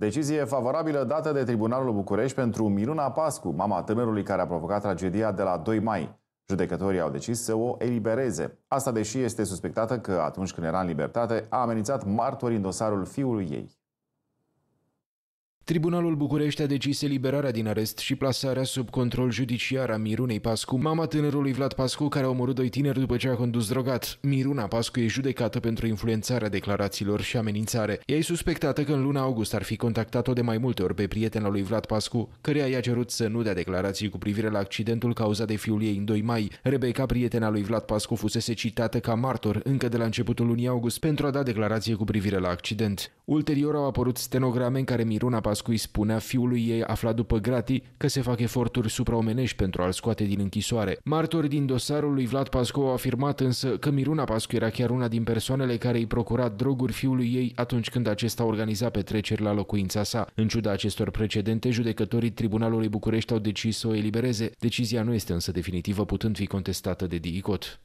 Decizie favorabilă dată de Tribunalul București pentru Miruna Pascu, mama tânărului care a provocat tragedia de la 2 mai. Judecătorii au decis să o elibereze. Asta deși este suspectată că atunci când era în libertate a amenințat martori în dosarul fiului ei. Tribunalul București a decis eliberarea din arest și plasarea sub control judiciar a Mirunei Pascu, mama tânărului Vlad Pascu, care a omorât doi tineri după ce a condus drogat. Miruna Pascu e judecată pentru influențarea declarațiilor și amenințare. Ea e suspectată că în luna august ar fi contactat-o de mai multe ori pe prietena lui Vlad Pascu, căreia i-a cerut să nu dea declarații cu privire la accidentul cauzat de fiul ei în 2 mai. Rebecca, prietena lui Vlad Pascu, fusese citată ca martor încă de la începutul lunii august pentru a da declarație cu privire la accident. Ulterior au apărut stenograme în care Miruna Pascu Niculescu îi spunea fiului ei aflat după gratii că se fac eforturi supraomenești pentru a-l scoate din închisoare. Martori din dosarul lui Vlad Pascu au afirmat însă că Miruna Pascu era chiar una din persoanele care îi procura droguri fiului ei atunci când acesta organiza petreceri la locuința sa. În ciuda acestor precedente, judecătorii Tribunalului București au decis să o elibereze. Decizia nu este însă definitivă, putând fi contestată de DICOT.